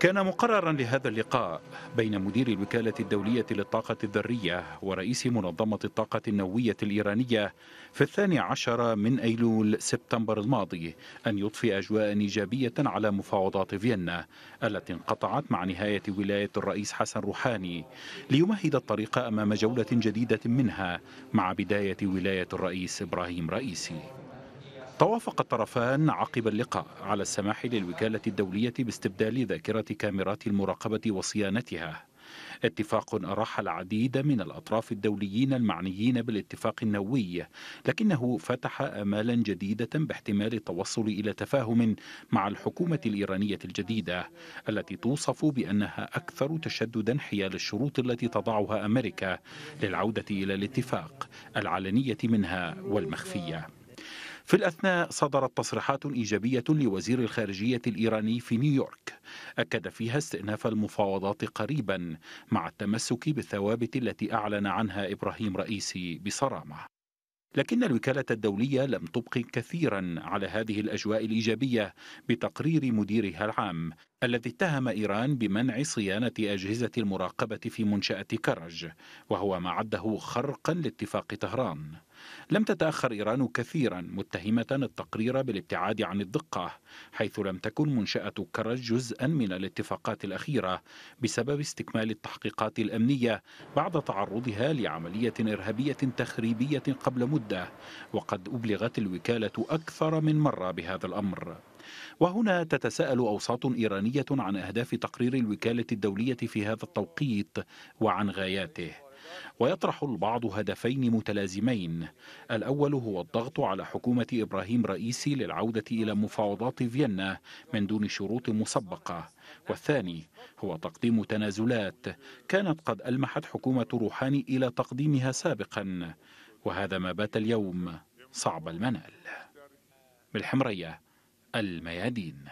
كان مقررا لهذا اللقاء بين مدير الوكالة الدولية للطاقة الذرية ورئيس منظمة الطاقة النووية الإيرانية في الثاني عشر من أيلول سبتمبر الماضي أن يضفي أجواء إيجابية على مفاوضات فيينا التي انقطعت مع نهاية ولاية الرئيس حسن روحاني ليمهد الطريق أمام جولة جديدة منها مع بداية ولاية الرئيس إبراهيم رئيسي توافق الطرفان عقب اللقاء على السماح للوكالة الدولية باستبدال ذاكرة كاميرات المراقبة وصيانتها اتفاق أراح العديد من الأطراف الدوليين المعنيين بالاتفاق النووي لكنه فتح آمالا جديدة باحتمال التوصل إلى تفاهم مع الحكومة الإيرانية الجديدة التي توصف بأنها أكثر تشددا حيال الشروط التي تضعها أمريكا للعودة إلى الاتفاق العلنية منها والمخفية في الأثناء صدرت تصريحات إيجابية لوزير الخارجية الإيراني في نيويورك أكد فيها استئناف المفاوضات قريبا مع التمسك بالثوابت التي أعلن عنها إبراهيم رئيسي بصرامة لكن الوكالة الدولية لم تبق كثيرا على هذه الأجواء الإيجابية بتقرير مديرها العام الذي اتهم إيران بمنع صيانة أجهزة المراقبة في منشأة كرج وهو ما عده خرقا لاتفاق طهران لم تتأخر إيران كثيرا متهمة التقرير بالابتعاد عن الدقة حيث لم تكن منشأة كرج جزءا من الاتفاقات الأخيرة بسبب استكمال التحقيقات الأمنية بعد تعرضها لعملية إرهابية تخريبية قبل مدة وقد أبلغت الوكالة أكثر من مرة بهذا الأمر وهنا تتساءل أوساط إيرانية عن أهداف تقرير الوكالة الدولية في هذا التوقيت وعن غاياته ويطرح البعض هدفين متلازمين الأول هو الضغط على حكومة إبراهيم رئيسي للعودة إلى مفاوضات فيينا من دون شروط مسبقة والثاني هو تقديم تنازلات كانت قد ألمحت حكومة روحاني إلى تقديمها سابقا وهذا ما بات اليوم صعب المنال بالحمرية الميادين